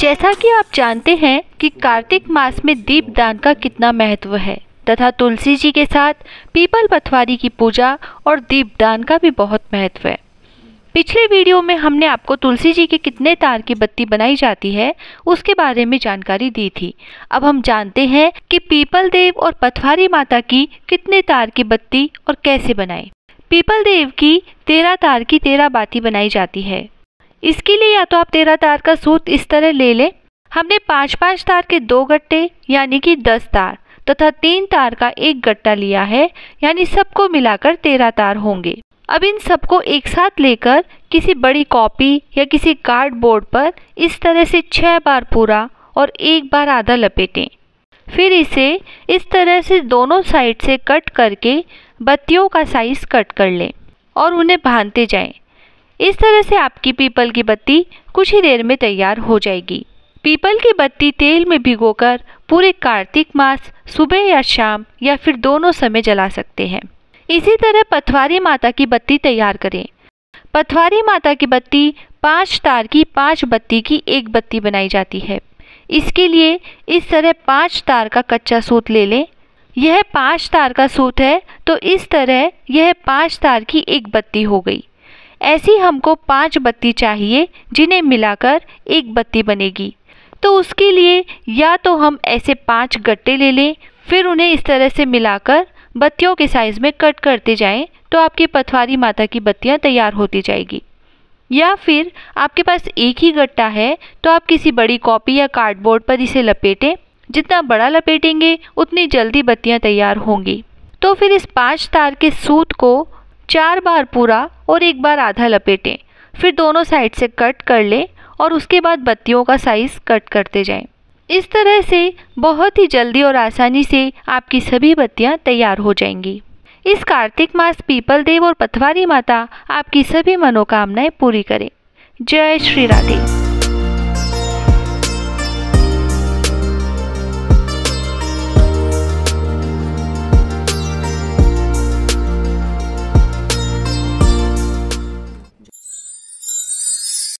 जैसा कि आप जानते हैं कि कार्तिक मास में दीपदान का कितना महत्व है तथा तुलसी जी के साथ पीपल पथवारी की पूजा और दीपदान का भी बहुत महत्व है पिछले वीडियो में हमने आपको तुलसी जी के कितने तार की बत्ती बनाई जाती है उसके बारे में जानकारी दी थी अब हम जानते हैं कि पीपल देव और पथवारी माता की कितने तार की बत्ती और कैसे बनाएं। पीपल देव की तेरह तार की तेरह बाती बनाई जाती है इसके लिए या तो आप तेरह तार का सूत इस तरह ले लें हमने पाँच पाँच तार के दो गट्टे यानी कि दस तार तथा तीन तार का एक गट्टा लिया है यानी सबको मिलाकर तेरह तार होंगे अब इन सबको एक साथ लेकर किसी बड़ी कॉपी या किसी कार्ड बोर्ड पर इस तरह से छः बार पूरा और एक बार आधा लपेटें फिर इसे इस तरह से दोनों साइड से कट करके बत्तियों का साइज़ कट कर लें और उन्हें बांधते जाएं। इस तरह से आपकी पीपल की बत्ती कुछ ही देर में तैयार हो जाएगी पीपल की बत्ती तेल में भिगोकर पूरे कार्तिक मास सुबह या शाम या फिर दोनों समय जला सकते हैं इसी तरह पथवारी माता की बत्ती तैयार करें पथवारी माता की बत्ती पाँच तार की पाँच बत्ती की एक बत्ती बनाई जाती है इसके लिए इस तरह पाँच तार का कच्चा सूत ले लें यह पाँच तार का सूत है तो इस तरह यह पाँच तार की एक बत्ती हो गई ऐसी हमको पांच बत्ती चाहिए जिन्हें मिलाकर एक बत्ती बनेगी तो उसके लिए या तो हम ऐसे पांच गट्टे ले लें फिर उन्हें इस तरह से मिलाकर बत्तियों के साइज़ में कट करते जाएं तो आपकी पथवारी माता की बत्तियाँ तैयार होती जाएगी या फिर आपके पास एक ही गट्टा है तो आप किसी बड़ी कॉपी या कार्डबोर्ड पर इसे लपेटें जितना बड़ा लपेटेंगे उतनी जल्दी बत्तियाँ तैयार होंगी तो फिर इस पाँच तार के सूत को चार बार पूरा और एक बार आधा लपेटें फिर दोनों साइड से कट कर लें और उसके बाद बत्तियों का साइज़ कट करते जाएं। इस तरह से बहुत ही जल्दी और आसानी से आपकी सभी बत्तियाँ तैयार हो जाएंगी इस कार्तिक मास पीपल देव और पथवारी माता आपकी सभी मनोकामनाएं पूरी करें जय श्री राधे